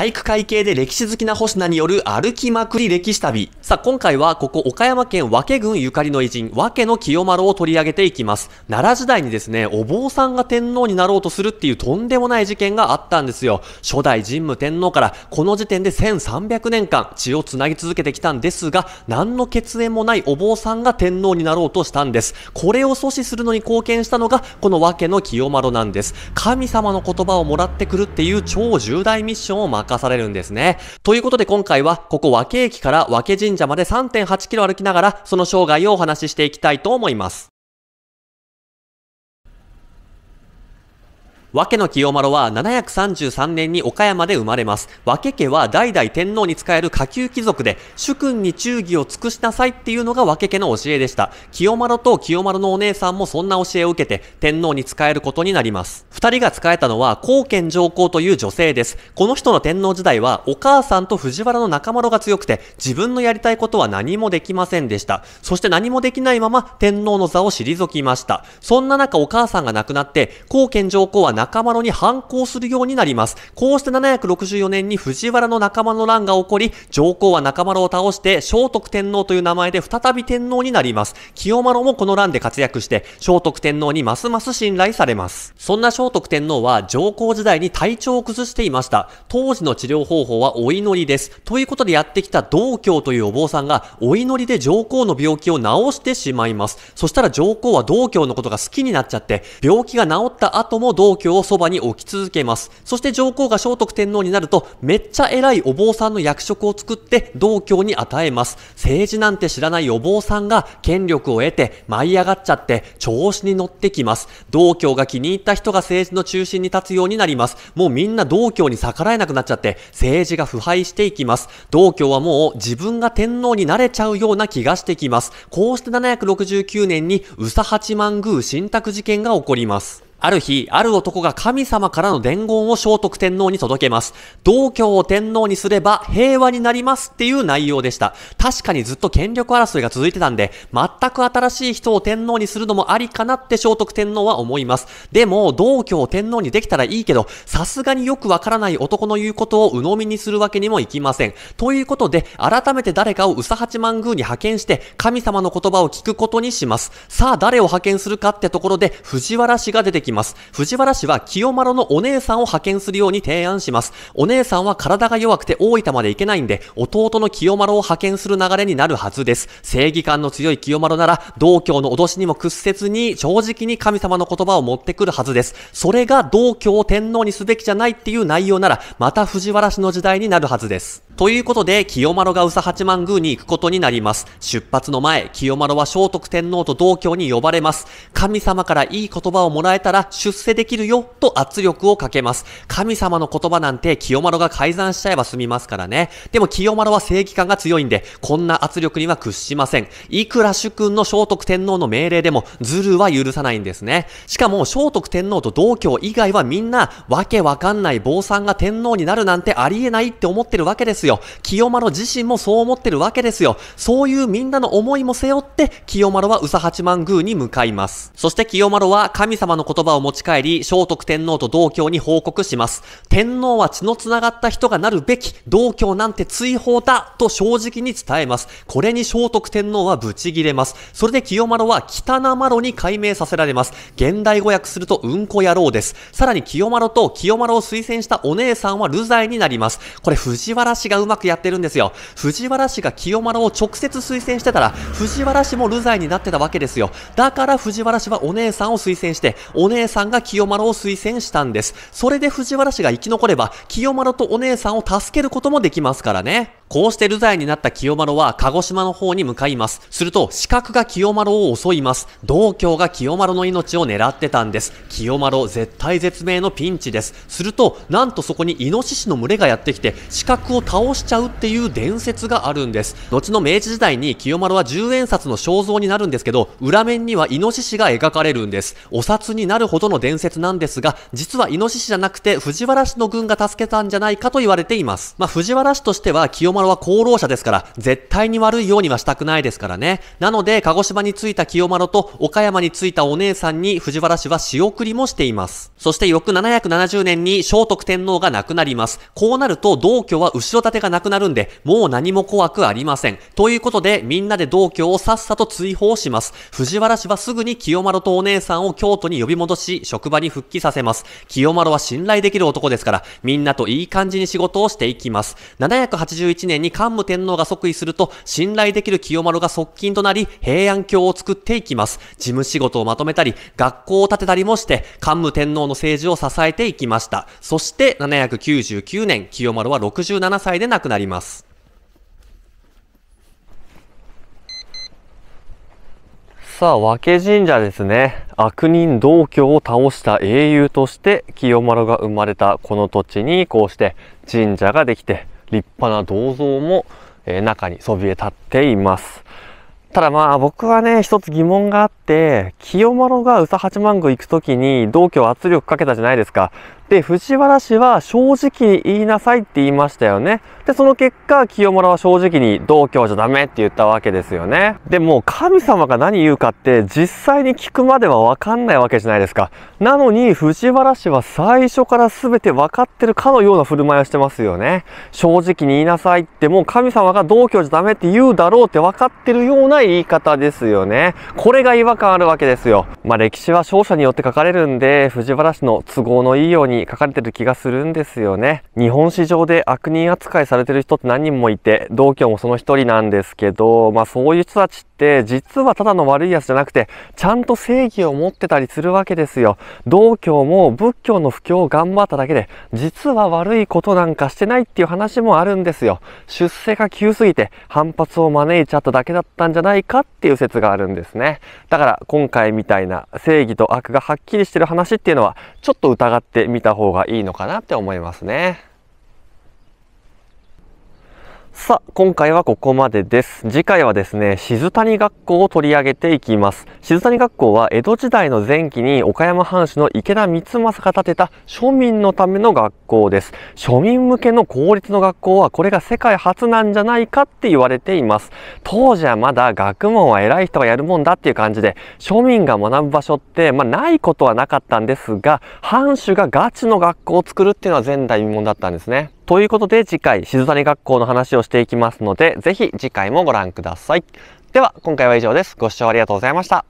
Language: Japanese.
体育会系で歴史好きな星名による歩きまくり歴史旅。さあ、今回はここ岡山県和気郡ゆかりの偉人、和気の清丸を取り上げていきます。奈良時代にですね、お坊さんが天皇になろうとするっていうとんでもない事件があったんですよ。初代神武天皇からこの時点で1300年間血を繋ぎ続けてきたんですが、何の血縁もないお坊さんが天皇になろうとしたんです。これを阻止するのに貢献したのが、この和家の清丸なんです。神様の言葉をもらってくるっていう超重大ミッションを任かされるんですね。ということで今回は、ここ和気駅から和気神社まで 3.8km 歩きながら、その生涯をお話ししていきたいと思います。和家の清丸は733年に岡山で生まれます。和家家は代々天皇に仕える下級貴族で、主君に忠義を尽くしなさいっていうのが和家家の教えでした。清丸と清丸のお姉さんもそんな教えを受けて、天皇に仕えることになります。二人が仕えたのは、高賢上皇という女性です。この人の天皇時代は、お母さんと藤原の仲間が強くて、自分のやりたいことは何もできませんでした。そして何もできないまま、天皇の座を退きました。そんな中、お母さんが亡くなって、高賢上皇は中丸に反抗するようになります。こうして764年に藤原の仲間の乱が起こり、上皇は仲間のを倒して、聖徳天皇という名前で再び天皇になります。清丸もこの乱で活躍して、聖徳天皇にますます信頼されます。そんな聖徳天皇は上皇時代に体調を崩していました。当時の治療方法はお祈りです。ということでやってきた道教というお坊さんが、お祈りで上皇の病気を治してしまいます。そしたら上皇は道教のことが好きになっちゃって、病気が治った後も道教をそばに置き続けます。そして上皇が聖徳天皇になると、めっちゃ偉いお坊さんの役職を作って道教に与えます。政治なんて知らないお坊さんが権力を得て舞い上がっちゃって調子に乗ってきます。道教が気に入った人が政治の中心に立つようになります。もうみんな道教に逆らえなくなっちゃって政治が腐敗していきます。道教はもう自分が天皇になれちゃうような気がしてきます。こうして769年に宇佐八幡宮神託事件が起こります。ある日、ある男が神様からの伝言を聖徳天皇に届けます。道教を天皇にすれば平和になりますっていう内容でした。確かにずっと権力争いが続いてたんで、全く新しい人を天皇にするのもありかなって聖徳天皇は思います。でも、道教を天皇にできたらいいけど、さすがによくわからない男の言うことを鵜呑みにするわけにもいきません。ということで、改めて誰かを宇佐八幡宮に派遣して、神様の言葉を聞くことにします。さあ、誰を派遣するかってところで、藤原氏が出てきます。きます。藤原氏は清丸のお姉さんを派遣するように提案します。お姉さんは体が弱くて大分まで行けないんで、弟の清丸を派遣する流れになるはずです。正義感の強い清丸なら、道教の脅しにも屈折に、正直に神様の言葉を持ってくるはずです。それが道教を天皇にすべきじゃないっていう内容なら、また藤原氏の時代になるはずです。ということで、清丸が宇佐八幡宮に行くことになります。出発の前、清丸は聖徳天皇と道教に呼ばれます。神様からいい言葉をもらえたら、ら出世できるよと圧力をかけます。神様の言葉なんて清丸が改ざんしちゃえば済みますからね。でも清丸は正義感が強いんで、こんな圧力には屈しません。いくら主君の聖徳天皇の命令でも、ズルは許さないんですね。しかも、聖徳天皇と道教以外はみんな、わけわかんない坊さんが天皇になるなんてありえないって思ってるわけですよ。清丸自身もそう思ってるわけですよ。そういうみんなの思いも背負って、清丸は宇佐八幡宮に向かいます。そして清丸は神様の言葉葉を持ち帰り、聖徳天皇と道教に報告します。天皇は血の繋がった人がなるべき、道教なんて追放だと正直に伝えます。これに聖徳天皇はブチギレます。それで清麻呂は北名丸に改名させられます。現代語訳するとうんこ野郎です。さらに清麻呂と清麻呂を推薦したお姉さんは流罪になります。これ藤原氏がうまくやってるんですよ。藤原氏が清麻呂を直接推薦してたら、藤原氏も流罪になってたわけですよ。だから藤原氏はお姉さんを推薦して、お姉姉さんが清丸を推薦したんです。それで藤原氏が生き残れば、清丸とお姉さんを助けることもできますからね。こうして流罪になった清丸は鹿児島の方に向かいます。すると、死角が清丸を襲います。道教が清丸の命を狙ってたんです。清丸絶対絶命のピンチです。すると、なんとそこにイノシシの群れがやってきて、死角を倒しちゃうっていう伝説があるんです。後の明治時代に清丸は十円札の肖像になるんですけど、裏面にはイノシシが描かれるんです。お札になるほどの伝説なんですが、実はイノシシじゃなくて藤原氏の軍が助けたんじゃないかと言われています。まあ、藤原氏としては清丸丸は功労者ですから、絶対に悪いようにはしたくないですからね。なので、鹿児島に着いた清丸と岡山に着いたお姉さんに藤原氏は仕送りもしています。そして翌770年に聖徳天皇が亡くなります。こうなると道居は後ろ盾がなくなるんで、もう何も怖くありません。ということで、みんなで道居をさっさと追放します。藤原氏はすぐに清丸とお姉さんを京都に呼び戻し、職場に復帰させます。清丸は信頼できる男ですから、みんなといい感じに仕事をしていきます。781年に桓武天皇が即位すると、信頼できる清丸が側近となり、平安京を作っていきます。事務仕事をまとめたり、学校を建てたりもして、桓武天皇の政治を支えていきました。そして、799年、清丸は67歳で亡くなります。さあ、和家神社ですね。悪人道教を倒した英雄として清丸が生まれたこの土地にこうして神社ができて、立派な銅像も、え中にそびえ立っています。ただまあ僕はね、一つ疑問があって、清丸が宇佐八幡宮行くときに同居圧力かけたじゃないですか。で、藤原氏は正直に言いなさいって言いましたよね。で、その結果、清村は正直に道教じゃダメって言ったわけですよね。で、もう神様が何言うかって実際に聞くまではわかんないわけじゃないですか。なのに、藤原氏は最初から全て分かってるかのような振る舞いをしてますよね。正直に言いなさいって、もう神様が同居じゃダメって言うだろうって分かってるような言い方ですよね。これが違和感あるわけですよ。まあ歴史は勝者によって書かれるんで、藤原氏の都合のいいように書かれてる気がするんですよね。日本史上で悪人扱いされてる人って何人もいて、同居もその一人なんですけど、まあそういう人たちって、実はただの悪いやつじゃなくて、ちゃんと正義を持ってたりするわけですよ。道教も仏教の布教を頑張っただけで、実は悪いことなんかしてないっていう話もあるんですよ。出世が急すぎて反発を招いちゃっただけだったんじゃないかっていう説があるんですね。だから今回みたいな正義と悪がはっきりしてる話っていうのは、ちょっと疑ってみた方がいいのかなって思いますね。さあ、今回はここまでです。次回はですね、静谷学校を取り上げていきます。静谷学校は江戸時代の前期に岡山藩主の池田光政が建てた庶民のための学校です。庶民向けの公立の学校はこれが世界初なんじゃないかって言われています。当時はまだ学問は偉い人がやるもんだっていう感じで、庶民が学ぶ場所って、まあ、ないことはなかったんですが、藩主がガチの学校を作るっていうのは前代未聞だったんですね。ということで次回静谷学校の話をしていきますので、ぜひ次回もご覧ください。では今回は以上です。ご視聴ありがとうございました。